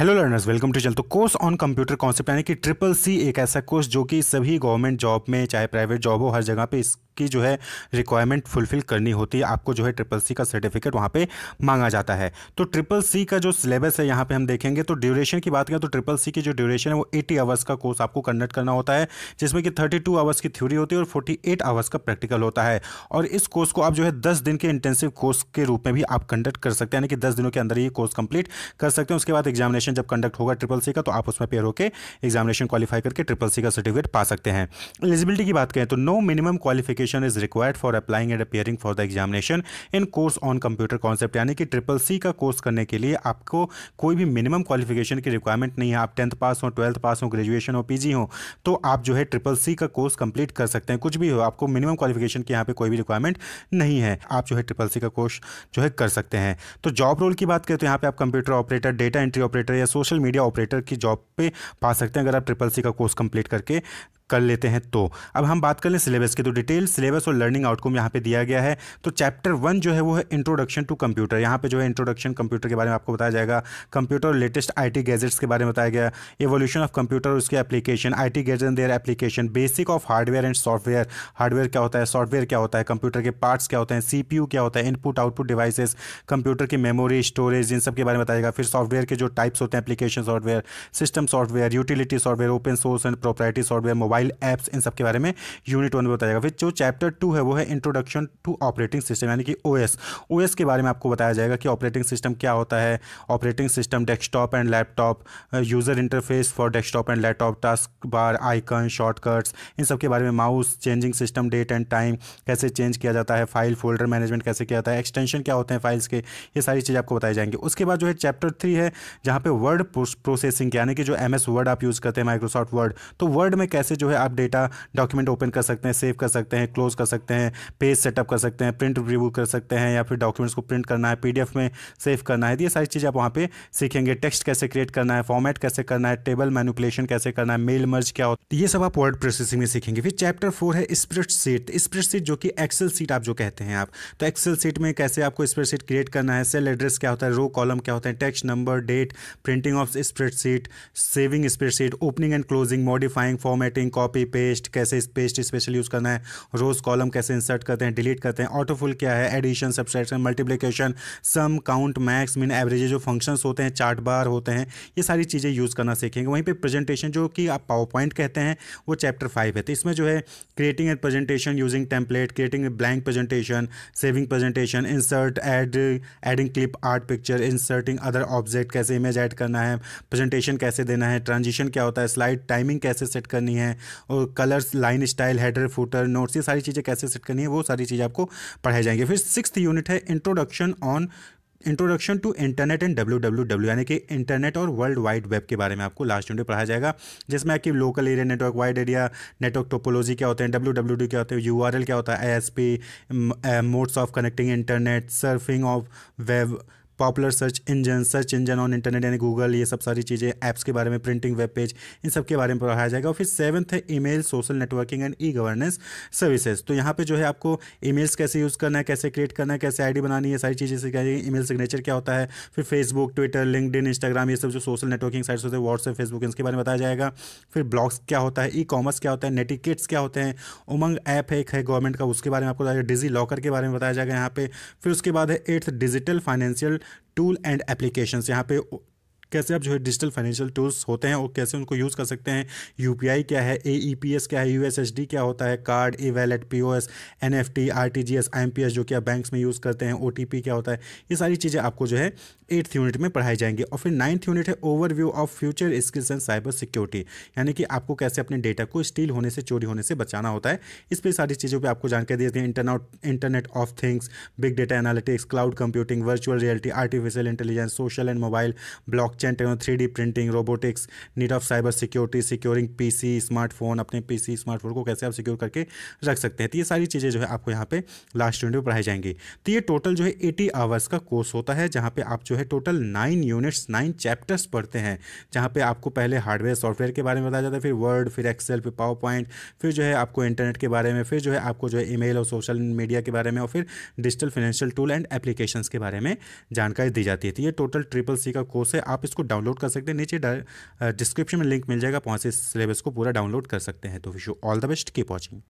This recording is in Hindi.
हेलो लर्नर्स वेलकम टू चल तो कोर्स ऑन कंप्यूटर कॉन्सेप्ट यानी कि ट्रिपल सी एक ऐसा कोर्स जो कि सभी गवर्नमेंट जॉब में चाहे प्राइवेट जॉब हो हर जगह पे इस की जो है रिक्वायरमेंट फुलफिल करनी होती है आपको जो है ट्रिपल सी का सर्टिफिकेट वहाँ पे मांगा जाता है तो ट्रिपल सी का जो सिलेबस है यहाँ पे हम देखेंगे तो ड्यूरेशन की बात करें तो ट्रिपल सी की जो ड्यूरेशन है वो एटी आवर्स का कोर्स आपको कंडक्ट करना होता है जिसमें कि थर्टी टू आवर्स की थ्योरी होती है और फोर्टी एट आवर्स का प्रैक्टिकल होता है और इस कोर्स को आप जो है दस दिन के इंटेंसिव कोर्स के रूप में भी आप कंडक्ट कर सकते हैं यानी कि दस दिनों के अंदर ये कोर्स कंप्लीट कर सकते हैं उसके बाद एग्जामिनेशन जब कंडक्ट होगा ट्रिपल सी का तो आप उसमें पेयर होकर एग्जामिनेशन क्वालिफाई करके ट्रिपल सी का सर्टिफिकेट पा सकते हैं एलिजिबिलिटी की बात करें तो no minimum qualification qualification is required for applying and appearing for the examination in course on computer concept यानी कि ट्रिपल सी का कोर्स करने के लिए आपको कोई भी मिनिमम क्वालिफिकेशन की रिक्वायरमेंट नहीं है आप टेंथ पास हो ट्वेल्थ पास हो ग्रेजुएशन हो पीजी हो तो आप जो है ट्रिपल सी का कोर्स कंप्लीट कर सकते हैं कुछ भी हो आपको मिनिमम क्वालिफिकेशन की यहाँ पे कोई भी रिक्वायरमेंट नहीं है आप जो है ट्रिपल सी का कोर्स जो है कर सकते हैं तो जॉब रोल की बात करें तो यहाँ पे आप computer operator data entry operator या सोशल मीडिया ऑपरेटर की जॉब पे पा सकते हैं अगर आप ट्रिपल सी का कोर्स कंप्लीट करके कर लेते हैं तो अब हम बात कर लें सिलेबस की तो डिटेल सिलेबस और लर्निंग आउटकम यहाँ पे दिया गया है तो चैप्टर वन जो है वो है इंट्रोडक्शन टू कंप्यूटर यहाँ पे जो है इंट्रोडक्शन कंप्यूटर के बारे में आपको बताया जाएगा computer latest I T gadgets के बारे में बताया गया एवोल्यूशन ऑफ कंप्यूटर उसके application I T gadget their application basic of hardware and software hardware क्या होता है सॉफ्टवेयर क्या होता है कंप्यूटर के पार्ट्स क्या होते हैं सी पी यू क्या होता है इनपुट आउटपुट डिवाइसेस कंप्यूटर की मेमोरी स्टोरेज इन सब के बारे में बताएगा फिर सॉफ्टवेयर के जो टाइप्स होते हैं application software system software utility software open source and property software mobile mobile apps इन सब के बारे में यूनिट वन में बताया जाएगा फिर जो चैप्टर टू है वो है इंट्रोडक्शन टू ऑपरेटिंग सिस्टम यानी कि ओएस ओएस के बारे में आपको बताया जाएगा कि ऑपरेटिंग सिस्टम क्या होता है operating system desktop and laptop user interface for desktop and laptop task bar icon shortcuts इन सब के बारे में mouse changing system date and time कैसे चेंज किया जाता है फाइल फोल्डर मैनेजमेंट कैसे किया जाता है एक्सटेंशन क्या होते हैं फाइल्स के ये सारी चीज़ आपको बताई जाएंगी उसके बाद जो है चैप्टर थ्री है जहाँ पे वर्ड प्रोसेसिंग यानी कि जो एम वर्ड आप यूज़ करते हैं माइक्रोसॉफ्ट वर्ड तो वर्ड में कैसे जो है आप डेटा डॉक्यूमेंट ओपन कर सकते हैं सेव कर सकते हैं क्लोज कर सकते हैं पेज सेटअप कर सकते हैं प्रिंट रिव्यू कर सकते हैं या फिर डॉक्यूमेंट्स को प्रिंट करना है पीडीएफ में सेव करना है तो ये सारी चीज़ आप वहाँ पे सीखेंगे टेक्स्ट कैसे क्रिएट करना है फॉर्मेट कैसे करना है टेबल मैनुपलेशन कैसे करना है मेल मर्ज क्या होता तो है ये सब आप वर्ड प्रोसेसिंग में सीखेंगे फिर चैप्टर फोर है स्प्रिट सीट स्प्रिट सीट जो कि एक्सेल सीट आप जो कहते हैं आप तो एक्सेल सीट में कैसे आपको स्प्रेड सीट क्रिएट करना है सेल एड्रेस क्या होता है रो कॉलम क्या होता है text number date printing of spreadsheet saving spreadsheet opening and closing modifying formatting copy paste कैसे पेस्ट स्पेशल यूज़ करना है रोज़ कॉलम कैसे इंसर्ट करते हैं डिलीट करते हैं ऑटोफुल क्या है addition subtraction multiplication sum count max min average जो फंक्शंस होते हैं चार्ट बार होते हैं ये सारी चीज़ें यूज़ करना सीखेंगे वहीं पर प्रेजेंटेशन जो कि आप पावर पॉइंट कहते हैं वो चैप्टर फाइव है तो इसमें जो है creating a presentation using template creating a blank presentation saving presentation insert add adding clip art picture inserting other object कैसे इमेज ऐड करना है प्रेजेंटेशन कैसे देना है ट्रांजिशन क्या होता है स्लाइड टाइमिंग कैसे सेट करनी है और colours line style header footer notes ये सारी चीज़ें कैसे सेट करनी है वो सारी चीज़ें आपको पढ़ाई जाएंगे फिर सिक्स यूनिट है introduction on introduction to internet and W W W यानी कि इंटरनेट और वर्ल्ड वाइड वेब के बारे में आपको लास्ट यूनिट पढ़ाया जाएगा जिसमें आपकी local area network wide area network topology क्या होते हैं डब्ल्यू डब्ल्यू डी क्या होते हैं यू आर एल क्या होता है S P modes of connecting internet surfing of web popular search engine search engine on internet यानी गूगल ये सब सारी चीज़ें ऐप्स के बारे में प्रिंटिंग वेब पेज इन सब के बारे में पढ़ाया जाएगा और फिर सेवन्थ है e social networking and e governance services तो यहाँ पे जो है आपको ई कैसे यूज़ करना है कैसे क्रिएट करना है कैसे आई बनानी है सारी चीज़ें सिखाई ई मेल सिग्नेचर क्या होता है फिर फेसबुक ट्विटर लिंकड इंस्टाग्राम ये सब जो सोशल नेटवर्किंग साइट्स होते हैं व्हाट्सएप फेसबुक इसके बारे में बताया जाएगा फिर ब्लॉग्स क्या होता है ई कॉमर्स क्या होता है नेटिकेट्स क्या होते हैं उमंग ऐप है एक है गवर्नमेंट का उसके बारे में आपको बताया डिजी लॉकर के बारे में बताया जाएगा यहाँ पे फिर उसके बाद है eighth digital financial tool and applications यहाँ पे कैसे आप जो है डिजिटल फाइनेंशियल टूल्स होते हैं और कैसे उनको यूज़ कर सकते हैं यू क्या है ए e क्या है यू क्या होता है card e wallet P O S N E F T R T G S I M P S कि आप बैंक में यूज़ करते हैं ओ टी पी क्या होता है ये सारी चीज़ें आपको जो है एट्थ यूनिट में पढ़ाई जाएंगी और फिर नाइन्थ यूनिट है overview of future skills and cyber security यानी कि आपको कैसे अपने डेटा को स्टील होने से चोरी होने से बचाना होता है इस पर सारी चीज़ों पर आपको जानकारी देते हैं internet internet of things big data analytics cloud computing virtual reality artificial intelligence social and mobile block blockchain technology three D printing robotics need of cyber security securing PC smartphone अपने पीसी स्मार्टफोन को कैसे आप सिक्योर करके रख सकते हैं तो ये सारी चीज़ें जो है आपको यहाँ पे लास्ट यूनिट में पढ़ाई जाएंगी तो ये टोटल जो है एटी आवर्स का कोर्स होता है जहाँ पे आप जो है total nine units nine chapters पढ़ते हैं जहाँ पे आपको पहले हार्डवेयर सॉफ्टवेयर के बारे में बताया जाता है फिर वर्ड फिर एक्सेल फिर पावर पॉइंट फिर जो है आपको इंटरनेट के बारे में फिर जो है आपको जो है ईमेल और सोशल मीडिया के बारे में और फिर digital financial tool and applications के बारे में जानकारी दी जाती है तो ये टोटल ट्रिपल सी का कोर्स है आप इसको डाउनलोड कर सकते हैं नीचे डिस्क्रिप्शन में लिंक मिल जाएगा वहाँ से सिलेबस को पूरा डाउनलोड कर सकते हैं तो wish you all the best keep watching